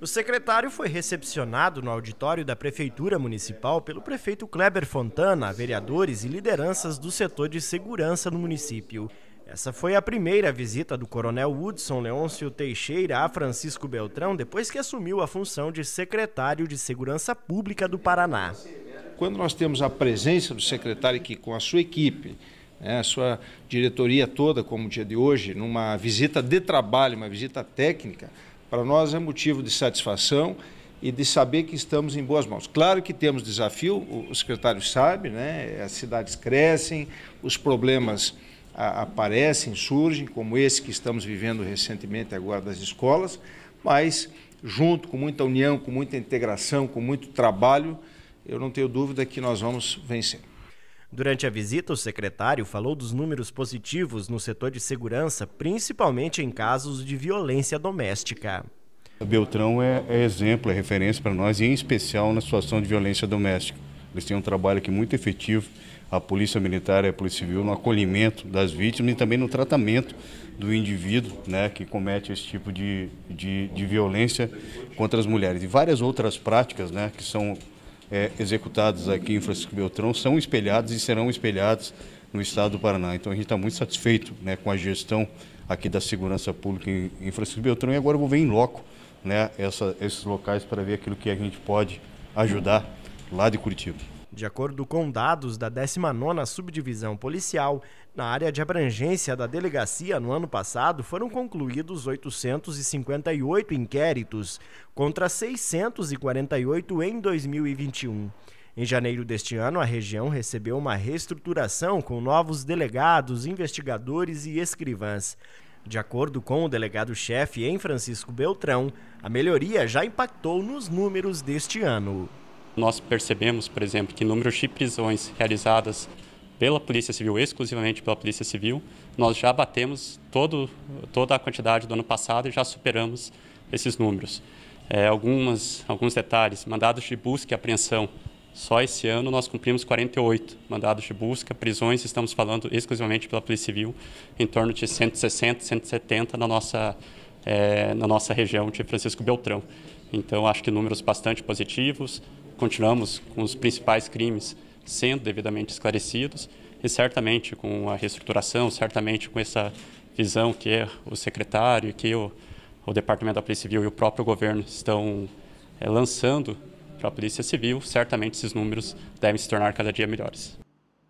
O secretário foi recepcionado no auditório da Prefeitura Municipal pelo prefeito Kleber Fontana, vereadores e lideranças do setor de segurança no município. Essa foi a primeira visita do coronel Hudson Leôncio Teixeira a Francisco Beltrão depois que assumiu a função de secretário de Segurança Pública do Paraná. Quando nós temos a presença do secretário aqui com a sua equipe, né, a sua diretoria toda, como o dia de hoje, numa visita de trabalho, uma visita técnica, para nós é motivo de satisfação e de saber que estamos em boas mãos. Claro que temos desafio, o secretário sabe, né? as cidades crescem, os problemas a, aparecem, surgem, como esse que estamos vivendo recentemente agora das escolas, mas junto, com muita união, com muita integração, com muito trabalho, eu não tenho dúvida que nós vamos vencer. Durante a visita, o secretário falou dos números positivos no setor de segurança, principalmente em casos de violência doméstica. Beltrão é, é exemplo, é referência para nós, e em especial na situação de violência doméstica. Eles têm um trabalho aqui muito efetivo, a Polícia Militar e a Polícia Civil, no acolhimento das vítimas e também no tratamento do indivíduo né, que comete esse tipo de, de, de violência contra as mulheres. E várias outras práticas né, que são é, executados aqui em Francisco Beltrão são espelhados e serão espelhados no estado do Paraná. Então a gente está muito satisfeito né, com a gestão aqui da segurança pública em, em Francisco Beltrão e agora eu vou ver em loco né, essa, esses locais para ver aquilo que a gente pode ajudar lá de Curitiba. De acordo com dados da 19ª Subdivisão Policial, na área de abrangência da delegacia no ano passado foram concluídos 858 inquéritos contra 648 em 2021. Em janeiro deste ano, a região recebeu uma reestruturação com novos delegados, investigadores e escrivãs. De acordo com o delegado-chefe em Francisco Beltrão, a melhoria já impactou nos números deste ano nós percebemos, por exemplo, que números de prisões realizadas pela Polícia Civil, exclusivamente pela Polícia Civil, nós já batemos todo, toda a quantidade do ano passado e já superamos esses números. É, algumas, alguns detalhes, mandados de busca e apreensão. Só esse ano nós cumprimos 48 mandados de busca, prisões, estamos falando exclusivamente pela Polícia Civil, em torno de 160, 170 na nossa, é, na nossa região de Francisco Beltrão. Então, acho que números bastante positivos, continuamos com os principais crimes sendo devidamente esclarecidos e certamente com a reestruturação, certamente com essa visão que é o secretário, que o, o Departamento da Polícia Civil e o próprio governo estão é, lançando para a Polícia Civil, certamente esses números devem se tornar cada dia melhores.